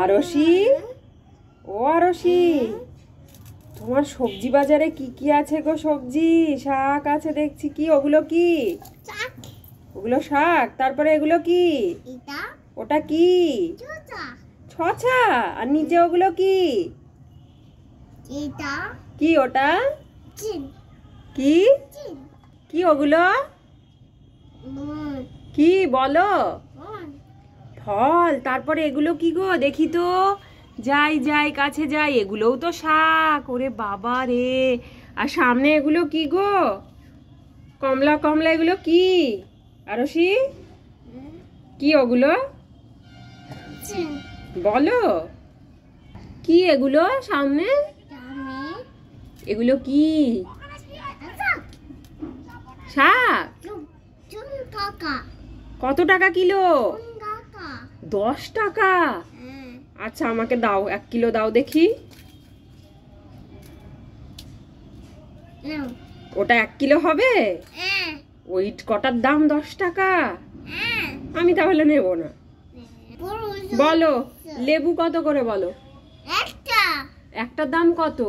RC ও RC তোমার সবজি বাজারে কি কি আছে গো সবজি শাক আছে দেখছি কি ওগুলো কি ওগুলো শাক তারপরে এগুলো কি ওটা কি ছছা আর নিচে ওগুলো কি কি ওটা কি কি ওগুলো কি বলো ফল তারপরে এগুলো কি গো দেখি তো যাই যাই কাছে যাই এগুলোও তো শাক ওরে বাবা রে আর সামনে এগুলো কি গো কমলা কমলা এগুলো কি আর কি ওগুলো বলো কি এগুলো সামনে এগুলো কি শাক কত টাকা কিলো দশ টাকা আচ্ছা আমাকে দাও এক কিলো দাও দেখি ওটা এক কিলো হবে হ্যাঁ। ওই কটার দাম দশ টাকা হ্যাঁ। আমি তাহলে নেব না বলো লেবু কত করে বলো একটার দাম কত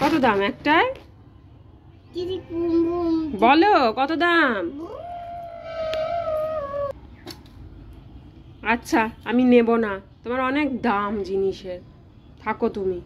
কত দাম একটার বলো কত দাম আচ্ছা আমি নেব না তোমার অনেক দাম জিনিসের থাকো তুমি